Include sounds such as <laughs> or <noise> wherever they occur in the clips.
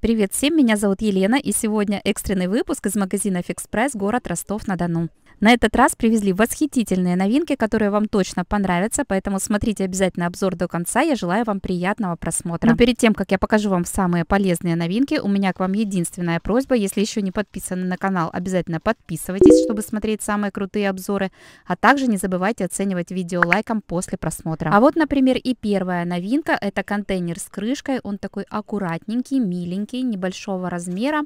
Привет всем, меня зовут Елена, и сегодня экстренный выпуск из магазина Fix город Ростов-на-Дону. На этот раз привезли восхитительные новинки, которые вам точно понравятся, поэтому смотрите обязательно обзор до конца. Я желаю вам приятного просмотра. Но перед тем, как я покажу вам самые полезные новинки, у меня к вам единственная просьба. Если еще не подписаны на канал, обязательно подписывайтесь, чтобы смотреть самые крутые обзоры. А также не забывайте оценивать видео лайком после просмотра. А вот, например, и первая новинка. Это контейнер с крышкой. Он такой аккуратненький, миленький тонкий, небольшого размера,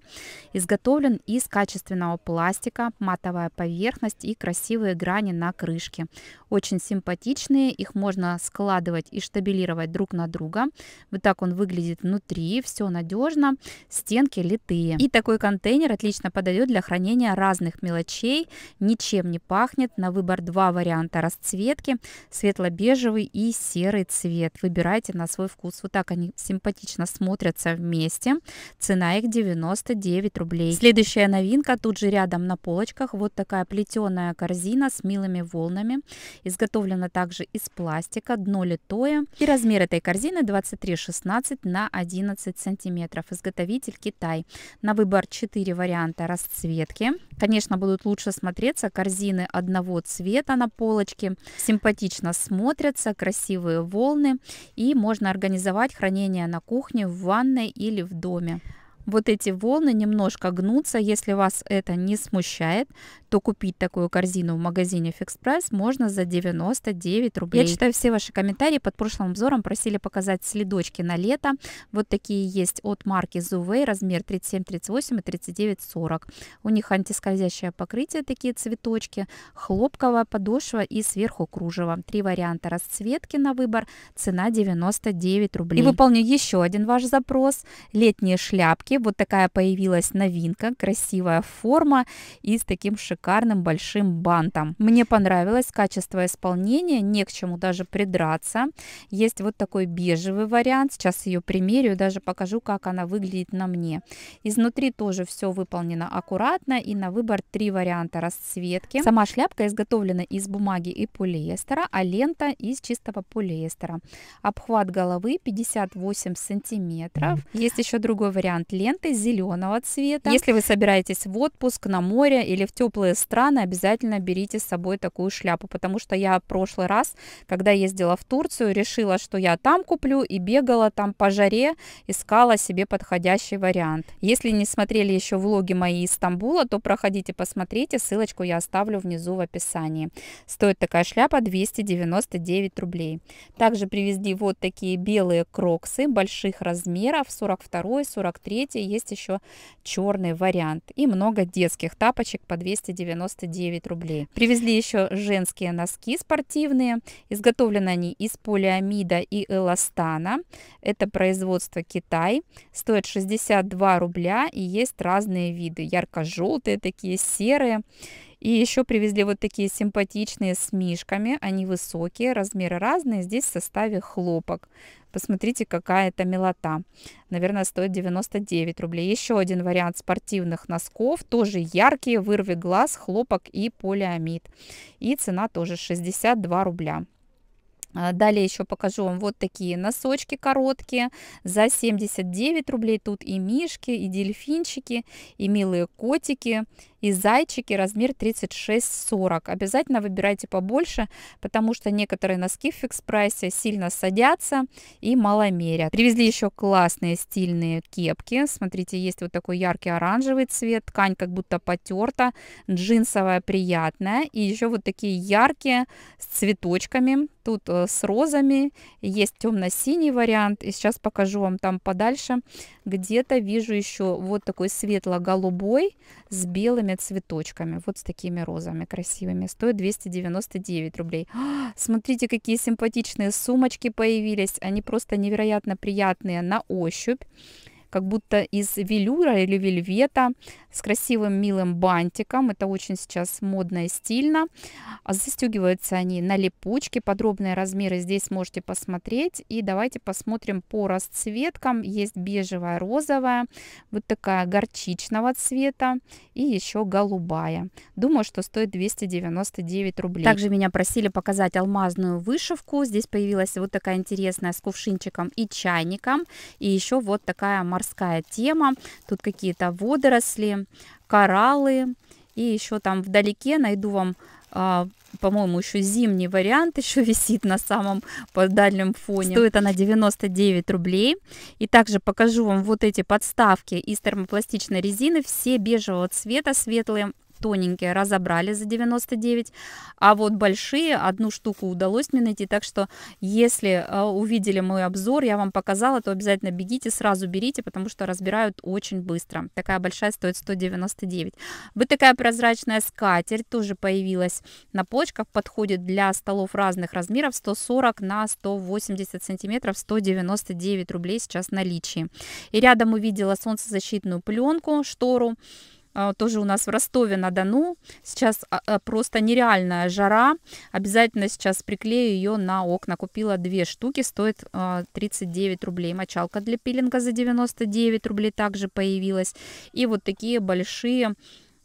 изготовлен из качественного пластика, матовая поверхность и красивые грани на крышке. Очень симпатичные, их можно складывать и штабилировать друг на друга. Вот так он выглядит внутри, все надежно, стенки литые. И такой контейнер отлично подойдет для хранения разных мелочей, ничем не пахнет. На выбор два варианта расцветки, светло-бежевый и серый цвет. Выбирайте на свой вкус. Вот так они симпатично смотрятся вместе. Цена их 99 рублей. Следующая новинка тут же рядом на полочках. Вот такая плетеная корзина с милыми волнами. Изготовлена также из пластика, дно литое. И размер этой корзины 23,16 на 11 сантиметров. Изготовитель Китай. На выбор 4 варианта расцветки. Конечно, будут лучше смотреться корзины одного цвета на полочке. Симпатично смотрятся, красивые волны. И можно организовать хранение на кухне, в ванной или в доме альбоме. Вот эти волны немножко гнутся, если вас это не смущает, то купить такую корзину в магазине Fix можно за 99 рублей. Я читаю все ваши комментарии. Под прошлым обзором просили показать следочки на лето. Вот такие есть от марки Zuvey, размер 37, 38 и 39, 40. У них антискользящее покрытие, такие цветочки, хлопковая подошва и сверху кружево. Три варианта расцветки на выбор. Цена 99 рублей. И выполню еще один ваш запрос. Летние шляпки. Вот такая появилась новинка. Красивая форма и с таким шикарным шикарным большим бантом. Мне понравилось качество исполнения, не к чему даже придраться. Есть вот такой бежевый вариант, сейчас ее примерю, даже покажу, как она выглядит на мне. Изнутри тоже все выполнено аккуратно и на выбор три варианта расцветки. Сама шляпка изготовлена из бумаги и полиэстера, а лента из чистого полиэстера. Обхват головы 58 сантиметров. Есть еще другой вариант ленты зеленого цвета. Если вы собираетесь в отпуск, на море или в теплые теплые страны, обязательно берите с собой такую шляпу, потому что я в прошлый раз, когда ездила в Турцию, решила, что я там куплю и бегала там по жаре, искала себе подходящий вариант. Если не смотрели еще влоги мои из Стамбула, то проходите, посмотрите, ссылочку я оставлю внизу в описании. Стоит такая шляпа 299 рублей. Также привезли вот такие белые кроксы больших размеров, 42, 43, есть еще черный вариант и много детских тапочек по 290 299 рублей. Привезли еще женские носки спортивные. Изготовлены они из полиамида и эластана. Это производство Китай. Стоит 62 рубля и есть разные виды. Ярко-желтые такие, серые. И еще привезли вот такие симпатичные с мишками. Они высокие, размеры разные. Здесь в составе хлопок. Посмотрите, какая это милота. Наверное, стоит 99 рублей. Еще один вариант спортивных носков. Тоже яркие, вырви глаз, хлопок и полиамид. И цена тоже 62 рубля. А, далее еще покажу вам вот такие носочки короткие за 79 рублей. Тут и мишки, и дельфинчики, и милые котики, и зайчики размер 36-40. Обязательно выбирайте побольше, потому что некоторые носки в фикс прайсе сильно садятся и мало маломерят. Привезли еще классные стильные кепки. Смотрите, есть вот такой яркий оранжевый цвет. Ткань как будто потерта, джинсовая, приятная. И еще вот такие яркие с цветочками Тут э, с розами, есть темно-синий вариант. И сейчас покажу вам там подальше. Где-то вижу еще вот такой светло-голубой с белыми цветочками. Вот с такими розами красивыми. Стоит 299 рублей. А, <gasps> смотрите, какие симпатичные сумочки появились. Они просто невероятно приятные на ощупь как будто из велюра или вельвета с красивым милым бантиком. Это очень сейчас модно и стильно. А застегиваются они на липучке. Подробные размеры здесь можете посмотреть. И давайте посмотрим по расцветкам. Есть бежевая, розовая, вот такая горчичного цвета и еще голубая. Думаю, что стоит 299 рублей. Также меня просили показать алмазную вышивку. Здесь появилась вот такая интересная с кувшинчиком и чайником. И еще вот такая морская морская тема. Тут какие-то водоросли, кораллы. И еще там вдалеке найду вам а, по-моему, еще зимний вариант <laughs> еще висит на самом по дальнем фоне. Стоит она 99 рублей. И также покажу вам вот эти подставки из термопластичной резины, все бежевого цвета, светлые тоненькие разобрали за 99, а вот большие, одну штуку удалось мне найти, так что если э, увидели мой обзор, я вам показала, то обязательно бегите, сразу берите, потому что разбирают очень быстро. Такая большая стоит 199. Вот такая прозрачная скатерть тоже появилась на полочках, подходит для столов разных размеров, 140 на 180 сантиметров, 199 рублей сейчас наличие. И рядом увидела солнцезащитную пленку, штору, а, тоже у нас в Ростове-на-Дону. Сейчас а, а, просто нереальная жара. Обязательно сейчас приклею ее на окна. Купила две штуки, стоит 39 рублей. Мочалка для пилинга за 99 рублей также появилась. И вот такие большие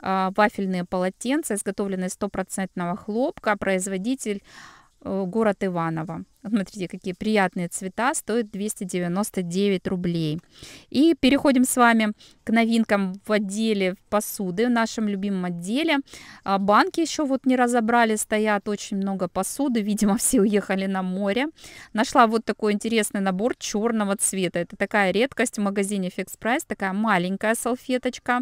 вафельные полотенца, изготовленные из стопроцентного хлопка. Производитель э, город Иваново. Смотрите, какие приятные цвета, стоит 299 рублей. И переходим с вами к новинкам в отделе посуды, в нашем любимом отделе. А, банки еще вот не разобрали, стоят очень много посуды, видимо, <laughs> все уехали на море. Нашла вот такой интересный набор черного цвета. Это такая редкость в магазине Fix Price, такая маленькая салфеточка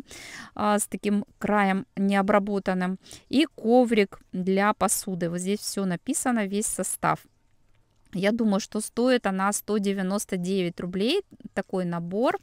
а, с таким краем необработанным. И коврик для посуды. Вот здесь все написано, весь состав. Я думаю, что стоит она 199 рублей, такой набор,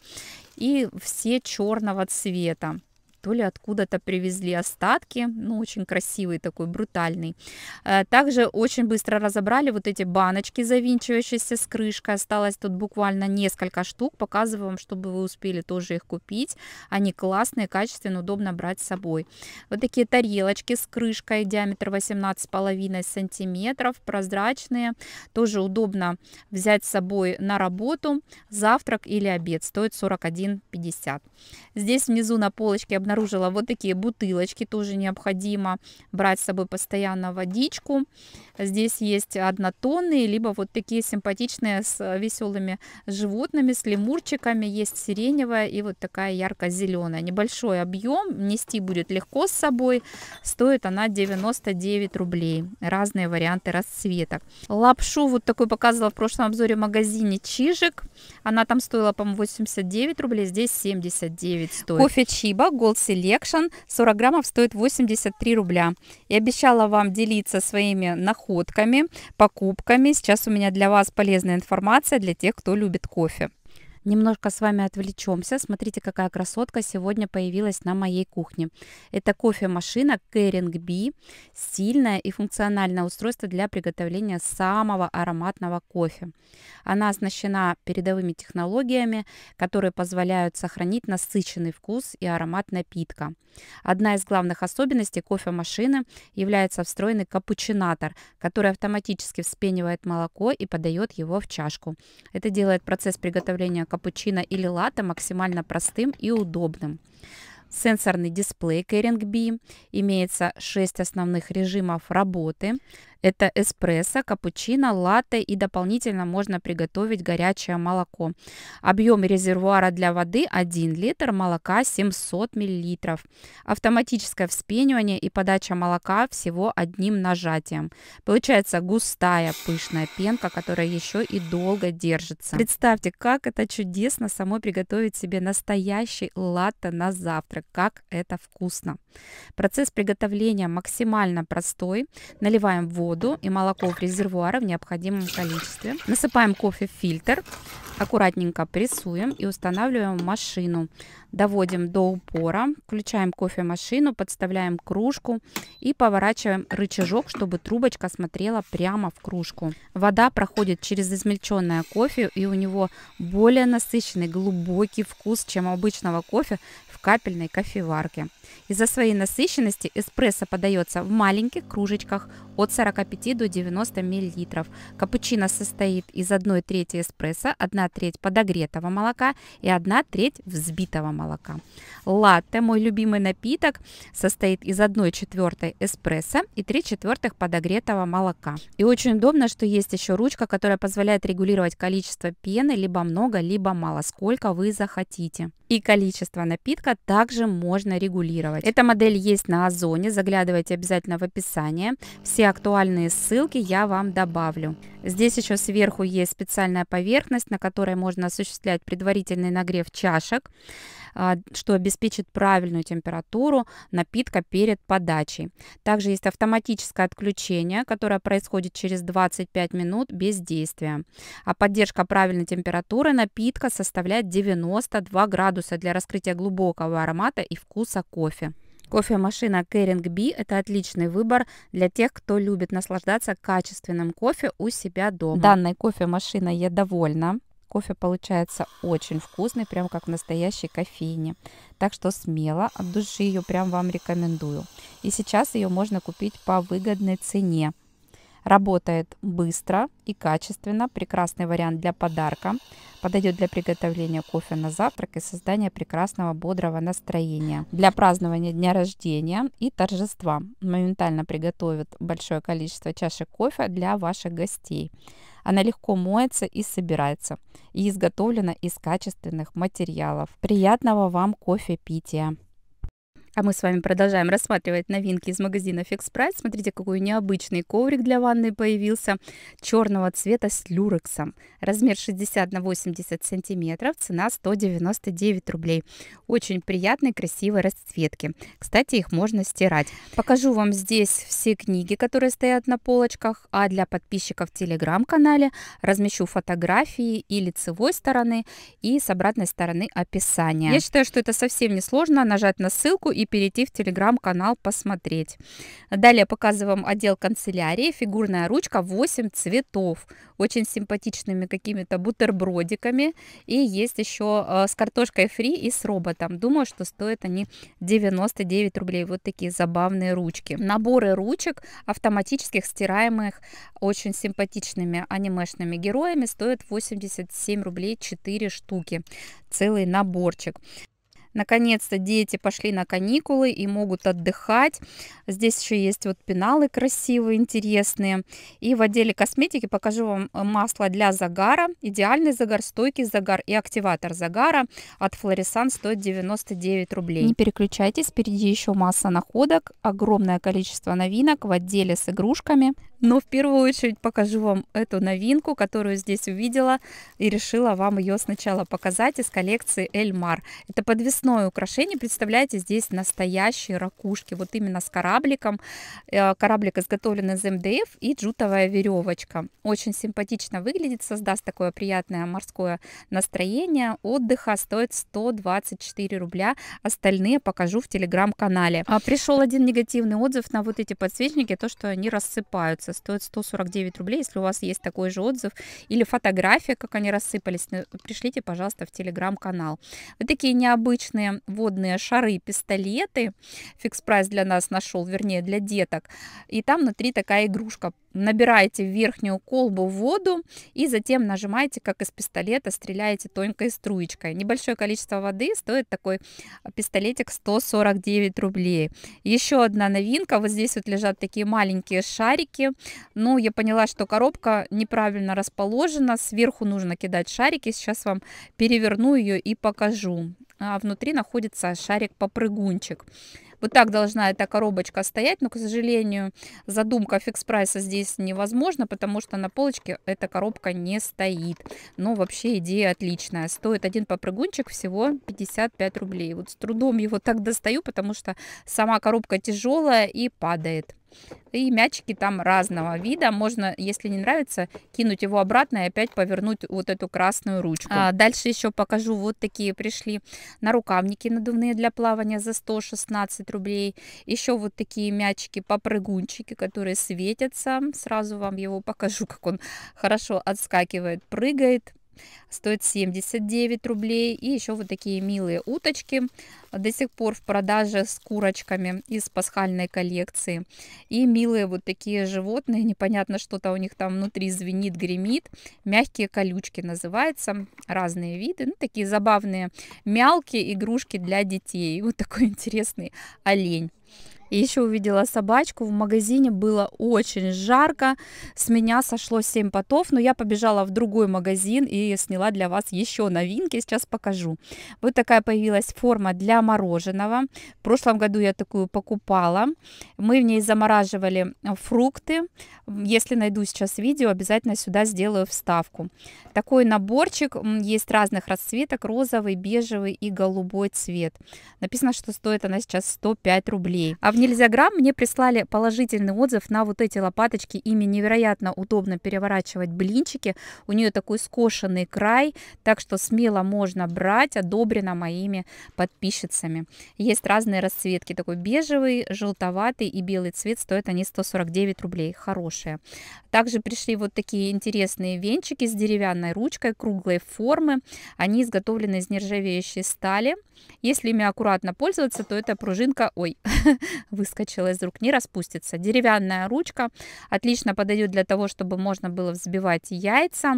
и все черного цвета то ли откуда-то привезли остатки, ну, очень красивый такой, брутальный. Э, также очень быстро разобрали вот эти баночки, завинчивающиеся с крышкой, осталось тут буквально несколько штук, показываю вам, чтобы вы успели тоже их купить, они классные, качественные, удобно брать с собой. Вот такие тарелочки с крышкой, диаметр 18,5 сантиметров, прозрачные, тоже удобно взять с собой на работу, завтрак или обед, стоит 41,50. Здесь внизу на полочке обнаружили обнаружила вот такие бутылочки, тоже необходимо брать с собой постоянно водичку. Здесь есть однотонные, либо вот такие симпатичные с э, веселыми животными, с лемурчиками. Есть сиреневая и вот такая ярко-зеленая. Небольшой объем, нести будет легко с собой. Стоит она 99 рублей. Разные варианты расцветок. Лапшу вот такой показывала в прошлом обзоре в магазине Чижик. Она там стоила, по-моему, 89 рублей, здесь 79 стоит. Кофе Чиба Gold Selection. 40 граммов стоит 83 рубля. И обещала вам делиться своими находками, покупками. Сейчас у меня для вас полезная информация для тех, кто любит кофе. Немножко с вами отвлечемся. Смотрите, какая красотка сегодня появилась на моей кухне. Это кофемашина Kering B. Сильное и функциональное устройство для приготовления самого ароматного кофе. Она оснащена передовыми технологиями, которые позволяют сохранить насыщенный вкус и аромат напитка. Одна из главных особенностей кофемашины является встроенный капучинатор, который автоматически вспенивает молоко и подает его в чашку. Это делает процесс приготовления капучино или латте максимально простым и удобным. Сенсорный дисплей Kering B, имеется 6 основных режимов работы, это эспрессо, капучино, латте и дополнительно можно приготовить горячее молоко. Объем резервуара для воды 1 литр, молока 700 мл. Автоматическое вспенивание и подача молока всего одним нажатием. Получается густая пышная пенка, которая еще и долго держится. Представьте, как это чудесно самой приготовить себе настоящий латте на завтрак. Как это вкусно! Процесс приготовления максимально простой. Наливаем воду воду и молоко в резервуары в необходимом количестве. Насыпаем кофе в фильтр, аккуратненько прессуем и устанавливаем машину. Доводим до упора, включаем кофемашину, подставляем кружку и поворачиваем рычажок, чтобы трубочка смотрела прямо в кружку. Вода проходит через измельченное кофе и у него более насыщенный глубокий вкус, чем у обычного кофе в капельной кофеварке. Из-за своей насыщенности эспрессо подается в маленьких кружечках от 45 до 90 мл. Капучино состоит из 1 трети эспрессо, 1 треть подогретого молока и 1 треть взбитого молока. Латте, мой любимый напиток, состоит из 1 четвертой эспрессо и 3 четвертых подогретого молока. И очень удобно, что есть еще ручка, которая позволяет регулировать количество пены либо много, либо мало, сколько вы захотите. И количество напитка также можно регулировать ремонтировать. Эта модель есть на Озоне, заглядывайте обязательно в описание. Все актуальные ссылки я вам добавлю. Здесь еще сверху есть специальная поверхность, на которой можно осуществлять предварительный нагрев чашек. А, что обеспечит правильную температуру напитка перед подачей. Также есть автоматическое отключение, которое происходит через 25 минут без действия. А поддержка правильной температуры напитка составляет 92 градуса для раскрытия глубокого аромата и вкуса кофе. Кофемашина Кэринг B – это отличный выбор для тех, кто любит наслаждаться качественным кофе у себя дома. Данной кофемашиной я довольна. Кофе получается очень вкусный, прям как в настоящей кофейне. Так что смело, от души ее прям вам рекомендую. И сейчас ее можно купить по выгодной цене. Работает быстро и качественно. Прекрасный вариант для подарка. Подойдет для приготовления кофе на завтрак и создания прекрасного бодрого настроения. Для празднования дня рождения и торжества. Моментально приготовит большое количество чашек кофе для ваших гостей. Она легко моется и собирается. И изготовлена из качественных материалов. Приятного вам кофе пития! А мы с вами продолжаем рассматривать новинки из магазина Fix Price. Смотрите, какой необычный коврик для ванны появился. Черного цвета с люрексом. Размер 60 на 80 сантиметров. Цена 199 рублей. Очень приятной, красивой расцветки. Кстати, их можно стирать. Покажу вам здесь все книги, которые стоят на полочках. А для подписчиков в телеграм-канале размещу фотографии и лицевой стороны, и с обратной стороны описание. Я считаю, что это совсем несложно. Нажать на ссылку и и перейти в телеграм-канал посмотреть. Далее показываем отдел канцелярии. Фигурная ручка 8 цветов. Очень симпатичными какими-то бутербродиками. И есть еще э, с картошкой фри и с роботом. Думаю, что стоят они 99 рублей. Вот такие забавные ручки. Наборы ручек автоматических, стираемых, очень симпатичными анимешными героями стоят 87 рублей 4 штуки. Целый наборчик. Наконец-то дети пошли на каникулы и могут отдыхать. Здесь еще есть вот пеналы красивые, интересные. И в отделе косметики покажу вам э, масло для загара. Идеальный загар, стойкий загар и активатор загара от Флорисан стоит 99 рублей. Не переключайтесь, впереди еще масса находок, огромное количество новинок в отделе с игрушками. Но ну, в первую очередь покажу вам эту новинку, которую здесь увидела и решила вам ее сначала показать из коллекции Эльмар. Это подвес. Поясное украшение, представляете, здесь настоящие ракушки, вот именно с корабликом. Э, кораблик изготовлен из МДФ и джутовая веревочка. Очень симпатично выглядит, создаст такое приятное морское настроение. Отдыха стоит 124 рубля, остальные покажу в телеграм-канале. А пришел один негативный отзыв на вот эти подсвечники, то, что они рассыпаются. Стоит 149 рублей, если у вас есть такой же отзыв. Или фотография, как они рассыпались, пришлите, пожалуйста, в телеграм-канал. Вот такие необычные интересные водные шары, пистолеты. Фикс прайс для нас нашел, вернее, для деток. И там внутри такая игрушка. Набираете в верхнюю колбу воду и затем нажимаете, как из пистолета, стреляете тонкой струечкой. Небольшое количество воды стоит такой а, пистолетик 149 рублей. Еще одна новинка. Вот здесь вот лежат такие маленькие шарики. Ну, я поняла, что коробка неправильно расположена. Сверху нужно кидать шарики. Сейчас вам переверну ее и покажу а внутри находится шарик-попрыгунчик. Вот так должна эта коробочка стоять, но, к сожалению, задумка фикс-прайса здесь невозможна, потому что на полочке эта коробка не стоит. Но вообще идея отличная. Стоит один попрыгунчик всего 55 рублей. Вот с трудом его так достаю, потому что сама коробка тяжелая и падает. И мячики там разного вида. Можно, если не нравится, кинуть его обратно и опять повернуть вот эту красную ручку. А дальше еще покажу. Вот такие пришли на рукавники надувные для плавания за 116 рублей. Еще вот такие мячики-попрыгунчики, которые светятся. Сразу вам его покажу, <laughs> как он хорошо отскакивает, прыгает стоит 79 рублей. И еще вот такие милые уточки а, до сих пор в продаже с курочками из пасхальной коллекции. И милые вот такие животные, непонятно что-то у них там внутри звенит, гремит. Мягкие колючки называются, разные виды. Ну, такие забавные мялки, игрушки для детей. Вот такой <laughs> интересный олень. И еще увидела собачку. В магазине было очень жарко. С меня сошло 7 потов, но я побежала в другой магазин и сняла для вас еще новинки. Сейчас покажу. Вот такая появилась форма для мороженого. В прошлом году я такую покупала. Мы в ней замораживали фрукты. Если найду сейчас видео, обязательно сюда сделаю вставку. Такой наборчик. Есть разных расцветок. Розовый, бежевый и голубой цвет. Написано, что стоит она сейчас 105 рублей. А в нельзя грамм, мне прислали положительный отзыв на вот эти лопаточки. Ими невероятно удобно переворачивать блинчики. У нее такой скошенный край, так что смело можно брать, одобрено моими подписчицами. Есть разные расцветки, такой бежевый, желтоватый и белый цвет, стоят они 149 рублей, хорошие. Также пришли вот такие интересные венчики с деревянной ручкой, круглой формы. Они изготовлены из нержавеющей стали. Если ими аккуратно пользоваться, то эта пружинка, ой, <laughs> выскочила из рук, не распустится. Деревянная ручка отлично подойдет для того, чтобы можно было взбивать яйца.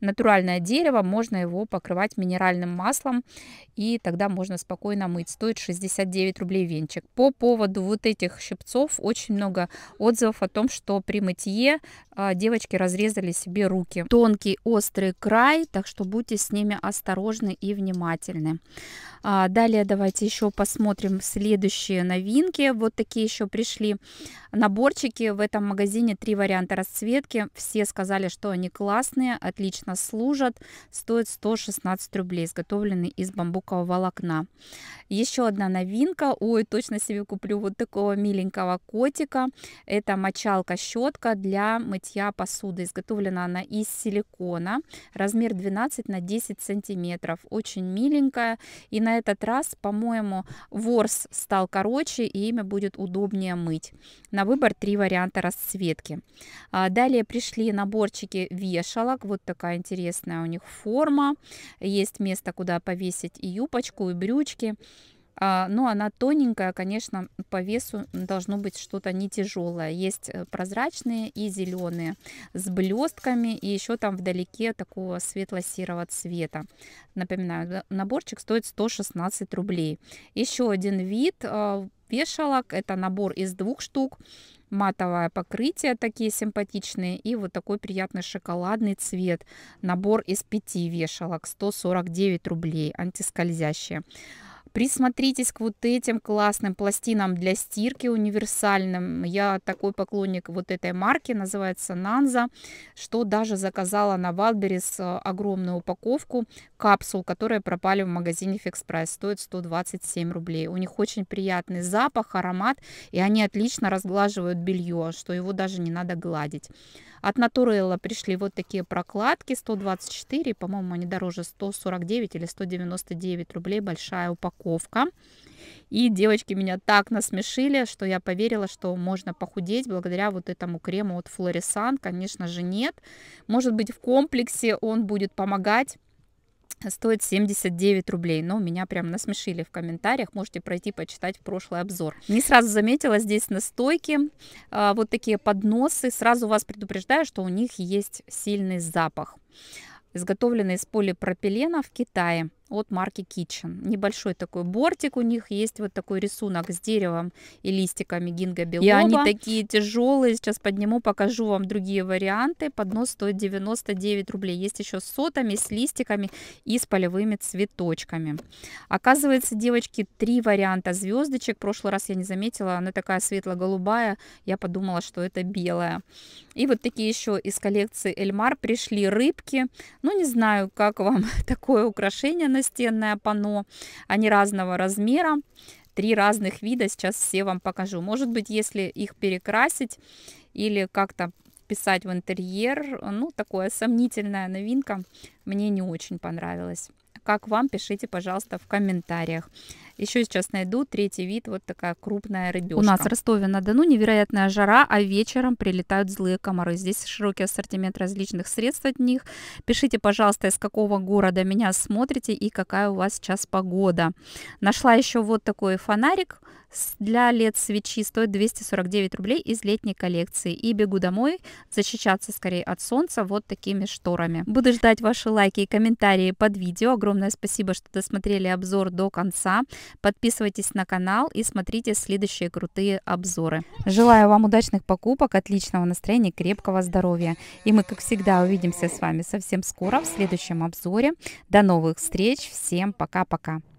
Натуральное дерево, можно его покрывать минеральным маслом, и тогда можно спокойно мыть. Стоит 69 рублей венчик. По поводу вот этих щипцов очень много отзывов о том, что при мытье а, девочки разрезали себе руки. Тонкий острый край, так что будьте с ними осторожны и внимательны. А, далее давайте еще посмотрим следующие новинки. Вот такие еще пришли наборчики. В этом магазине три варианта расцветки. Все сказали, что они классные, отлично служат. Стоят 116 рублей, изготовлены из бамбукового волокна. Еще одна новинка. Ой, точно себе куплю вот такого миленького котика. Это мочалка-щетка для мытья питья посуда. Изготовлена она из силикона. Размер 12 на 10 сантиметров. Очень миленькая. И на этот раз, по-моему, ворс стал короче и ими будет удобнее мыть. На выбор три варианта расцветки. А, далее пришли наборчики вешалок. Вот такая интересная у них форма. Есть место, куда повесить и юбочку, и брючки. А, но ну, она тоненькая, конечно, по весу должно быть что-то не тяжелое. Есть э, прозрачные и зеленые с блестками и еще там вдалеке такого светло-серого цвета. Напоминаю, наборчик стоит 116 рублей. Еще один вид э, вешалок, это набор из двух штук матовое покрытие, такие симпатичные, и вот такой приятный шоколадный цвет. Набор из пяти вешалок, 149 рублей, антискользящие. Присмотритесь к вот этим классным пластинам для стирки универсальным. Я такой поклонник вот этой марки, называется Нанза, что даже заказала на Валберис э, огромную упаковку капсул, которые пропали в магазине Fix Price. Стоит 127 рублей. У них очень приятный запах, аромат, и они отлично разглаживают белье, что его даже не надо гладить. От Натурелла пришли вот такие прокладки 124, по-моему, они дороже 149 или 199 рублей, большая упаковка. И девочки меня так насмешили, что я поверила, что можно похудеть благодаря вот этому крему от Флорисан. Конечно же нет. Может быть в комплексе он будет помогать стоит 79 рублей. Но меня прям насмешили в комментариях. Можете пройти почитать прошлый обзор. Не сразу заметила здесь настойки, а, вот такие подносы. Сразу вас предупреждаю, что у них есть сильный запах. Изготовлены из полипропилена в Китае от марки Kitchen. Небольшой такой бортик у них есть, вот такой рисунок с деревом и листиками гинга белоба. И они такие тяжелые, сейчас подниму, покажу вам другие варианты. Поднос стоит 99 рублей. Есть еще с сотами, с листиками и с полевыми цветочками. Оказывается, девочки, три варианта звездочек. В прошлый раз я не заметила, она такая светло-голубая, я подумала, что это белая. И вот такие еще из коллекции Эльмар пришли рыбки. Ну, не знаю, как вам <laughs> такое украшение настенное панно. Они разного размера три разных вида. Сейчас все вам покажу. Может быть, если их перекрасить или как-то писать в интерьер, ну, такое сомнительная новинка, мне не очень понравилась. Как вам, пишите, пожалуйста, в комментариях. Еще сейчас найду третий вид, вот такая крупная рыбешка. У нас в Ростове-на-Дону невероятная жара, а вечером прилетают злые комары. Здесь широкий ассортимент различных средств от них. Пишите, пожалуйста, из какого города меня смотрите и какая у вас сейчас погода. Нашла еще вот такой фонарик для лет свечи стоит 249 рублей из летней коллекции. И бегу домой защищаться скорее от солнца вот такими шторами. Буду ждать ваши лайки и комментарии под видео. Огромное спасибо, что досмотрели обзор до конца. Подписывайтесь на канал и смотрите следующие крутые обзоры. Желаю вам удачных покупок, отличного настроения, крепкого здоровья. И мы, как всегда, увидимся с вами совсем скоро в следующем обзоре. До новых встреч. Всем пока-пока.